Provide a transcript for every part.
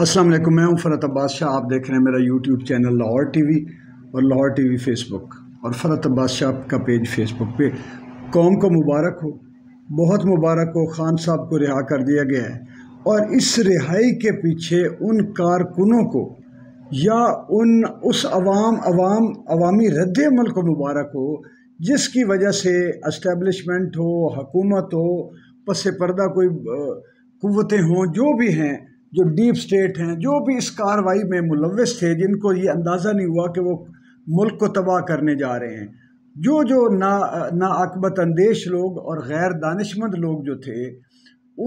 अस्सलाम वालेकुम मैं हूं फ़रत अब्बास शाह आप देख रहे हैं मेरा यूट्यूब चैनल लाहौर टीवी और लाहौर टीवी फेसबुक और फ़रत अब्बास शाह का पेज फेसबुक पे कौम को मुबारक हो बहुत मुबारक हो खान साहब को रिहा कर दिया गया है और इस रिहाई के पीछे उन कारकुनों को या उन उस अवाम अवाम अवामी रद्दमल को मुबारक हो जिसकी वजह से इस्टेबलिशमेंट हो हकूमत हो पस पर्दा कोई कुतें हों जो भी हैं जो डीप स्टेट हैं जो भी इस कार्रवाई में मुलविस थे जिनको ये अंदाज़ा नहीं हुआ कि वो मुल्क को तबाह करने जा रहे हैं जो जो ना नाकबत अंदेश लोग और गैर दानशमंद लोग जो थे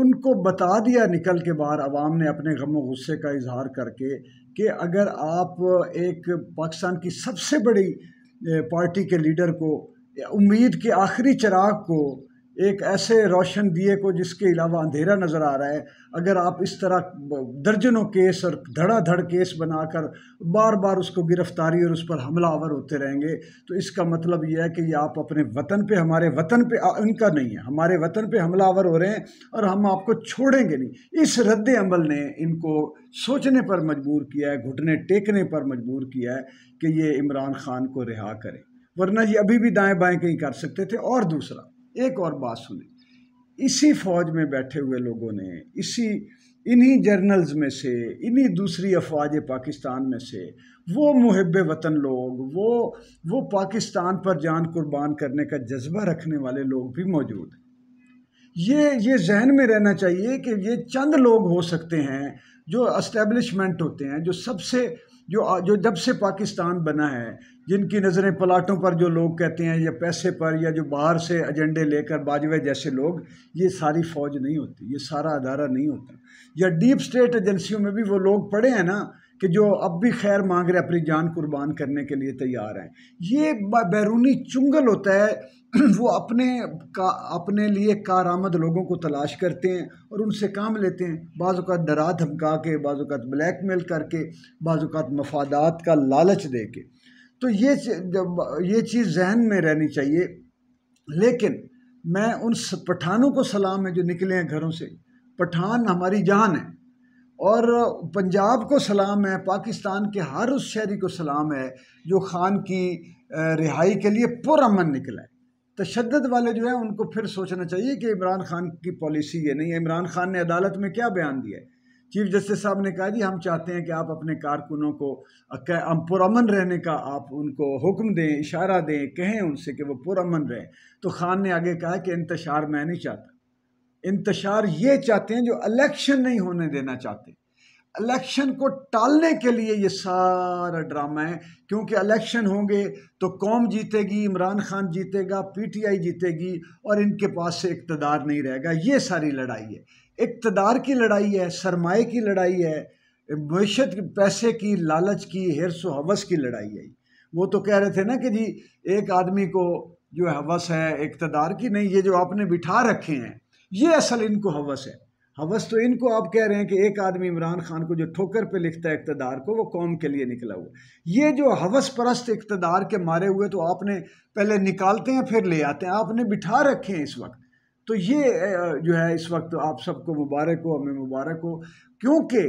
उनको बता दिया निकल के बाहर आवाम ने अपने गम गुस्से का इजहार करके कि अगर आप एक पाकिस्तान की सबसे बड़ी पार्टी के लीडर को उम्मीद के आखिरी चराग को एक ऐसे रोशन दिए को जिसके अलावा अंधेरा नज़र आ रहा है अगर आप इस तरह दर्जनों केस और धड़ाधड़ केस बनाकर बार बार उसको गिरफ्तारी और उस पर हमलावर होते रहेंगे तो इसका मतलब यह है कि ये आप अपने वतन पे हमारे वतन पे उनका नहीं है हमारे वतन पे हमलावर हो रहे हैं और हम आपको छोड़ेंगे नहीं इस रद्द अमल ने इनको सोचने पर मजबूर किया है घुटने टेकने पर मजबूर किया है कि ये इमरान खान को रिहा करें वरना ये अभी भी दाएँ बाएँ कहीं कर सकते थे और दूसरा एक और बात सुने इसी फौज में बैठे हुए लोगों ने इसी इन्हीं जर्नल्स में से इन्हीं दूसरी अफवाज पाकिस्तान में से वो मुहब वतन लोग वो वो पाकिस्तान पर जान कुर्बान करने का जज्बा रखने वाले लोग भी मौजूद हैं ये ये जहन में रहना चाहिए कि ये चंद लोग हो सकते हैं जो अस्टेब्लिशमेंट होते हैं जो सबसे जो जो जब से पाकिस्तान बना है जिनकी नज़रें प्लाटों पर जो लोग कहते हैं या पैसे पर या जो बाहर से एजेंडे लेकर बाजवे जैसे लोग ये सारी फौज नहीं होती ये सारा अदारा नहीं होता या डीप स्टेट एजेंसियों में भी वो लोग पड़े हैं ना कि जो अब भी खैर मांग रहे अपनी जान कुर्बान करने के लिए तैयार हैं ये बैरूनी चुंगल होता है वो अपने का अपने लिए कारामद लोगों को तलाश करते हैं और उनसे काम लेते हैं बाज़ात डरा धमका के बाज़ात ब्लैक मेल करके बाज़ात मफादात का लालच दे के तो ये ये चीज़ जहन में रहनी चाहिए लेकिन मैं उन पठानों को सलाम है जो निकले हैं घरों से पठान हमारी जान है और पंजाब को सलाम है पाकिस्तान के हर उस शहरी को सलाम है जो खान की रिहाई के लिए पुरमन निकला है तशद वाले जो है उनको फिर सोचना चाहिए कि इमरान खान की पॉलिसी ये नहीं है इमरान खान ने अदालत में क्या बयान दिया है चीफ जस्टिस साहब ने कहा जी हम चाहते हैं कि आप अपने कारकुनों को हम पुरमन रहने का आप उनको हुक्म दें इशारा दें कहें उनसे कि वो पुरमन रहें तो खान ने आगे कहा कि इंतशार मैं नहीं चाहता इंतशार ये चाहते हैं जो इलेक्शन नहीं होने देना चाहते इलेक्शन को टालने के लिए ये सारा ड्रामा है क्योंकि इलेक्शन होंगे तो कौम जीतेगी इमरान खान जीतेगा पीटीआई जीतेगी और इनके पास से इकतदार नहीं रहेगा ये सारी लड़ाई है इकतदार की लड़ाई है सरमाए की लड़ाई है मीशत पैसे की लालच की हिरस हवस की लड़ाई है वो तो कह रहे थे ना कि जी एक आदमी को जो हवस है इकतदार की नहीं ये जो आपने बिठा रखे हैं ये असल इनको हवस है हवस तो इनको आप कह रहे हैं कि एक आदमी इमरान खान को जो ठोकर पे लिखता है इकतदार को वो कौम के लिए निकला हुआ ये जो हवस परस्त इकतदार के मारे हुए तो आपने पहले निकालते हैं फिर ले आते हैं आपने बिठा रखे हैं इस वक्त तो ये जो है इस वक्त आप सबको मुबारक हो हमें मुबारक हो क्योंकि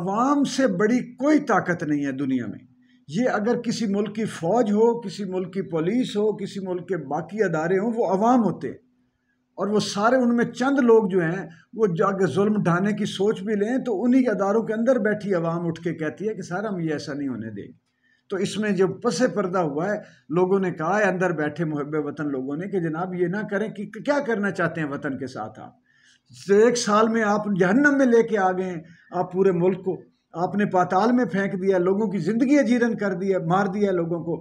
अवाम से बड़ी कोई ताकत नहीं है दुनिया में ये अगर किसी मुल्क की फ़ौज हो किसी मुल्क की पुलिस हो किसी मुल्क के बाकी अदारे हों वो अवाम होते हैं और वो सारे उनमें चंद लोग जो हैं वो जाके जुल्म ढाने की सोच भी लें तो उन्हीं के अदारों के अंदर बैठी आवाम उठ के कहती है कि सर हम ये ऐसा नहीं होने देंगे तो इसमें जो पसे पर्दा हुआ है लोगों ने कहा है अंदर बैठे मुहब वतन लोगों ने कि जनाब ये ना करें कि क्या करना चाहते हैं वतन के साथ आप एक साल में आप जहन्नम में लेके आ गए आप पूरे मुल्क को आपने पाताल में फेंक दिया लोगों की ज़िंदगी अजीरन कर दिया मार दिया लोगों को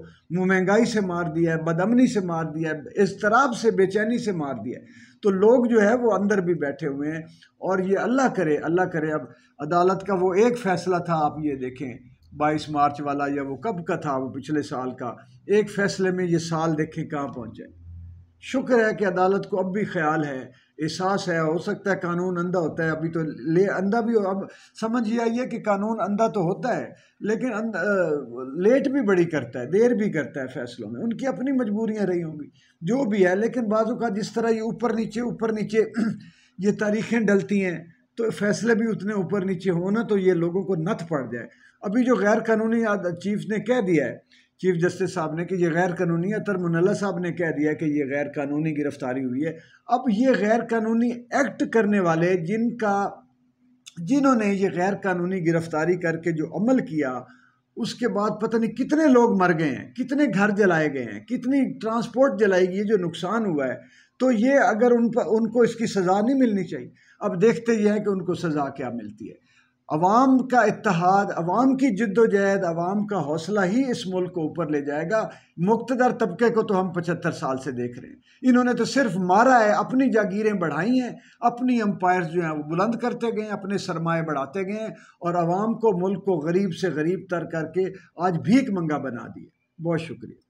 महंगाई से मार दिया है बदमनी से मार दिया है इसतराब से बेचैनी से मार दिया तो लोग जो है वो अंदर भी बैठे हुए हैं और ये अल्लाह करे अल्लाह करे अब अदालत का वो एक फ़ैसला था आप ये देखें बाईस मार्च वाला या वो कब का था वो पिछले साल का एक फ़ैसले में ये साल देखें कहाँ पहुँच जाए शुक्र है कि अदालत को अब भी ख्याल है एहसास है हो सकता है कानून अंधा होता है अभी तो ले अंधा भी हो अब समझ ये आइए कि कानून अंधा तो होता है लेकिन लेट भी बड़ी करता है देर भी करता है फैसलों में उनकी अपनी मजबूरियां रही होंगी जो भी है लेकिन बाजू का जिस तरह ये ऊपर नीचे ऊपर नीचे ये तारीखें डलती हैं तो फैसले भी उतने ऊपर नीचे होना तो ये लोगों को नथ पड़ जाए अभी जो गैर कानूनी चीफ ने कह दिया है चीफ जस्टिस साहब ने कि ये गैर कानूनी अतर मुनला साहब ने कह दिया कि ये गैर कानूनी गिरफ्तारी हुई है अब ये गैर कानूनी एक्ट करने वाले जिनका जिन्होंने ये गैर कानूनी गिरफ्तारी करके जो अमल किया उसके बाद पता नहीं कितने लोग मर गए हैं कितने घर जलाए गए हैं कितनी ट्रांसपोर्ट जलाई गई है जो नुकसान हुआ है तो ये अगर उन पर उनको इसकी सज़ा नहीं मिलनी चाहिए अब देखते ही हैं कि उनको सज़ा क्या मिलती है अवाम का इतिहाद अवाम की जद्दोजहद अवाम का हौसला ही इस मुल्क को ऊपर ले जाएगा मुख्तदर तबके को तो हम पचहत्तर साल से देख रहे हैं इन्होंने तो सिर्फ मारा है अपनी जागीरें बढ़ाई हैं अपनी अम्पायर जो हैं वो बुलंद करते गए अपने सरमाए बढ़ाते गए हैं और अवाम को मुल्क को गरीब से गरीब तर करके आज भीख मंगा बना दिया बहुत शुक्रिया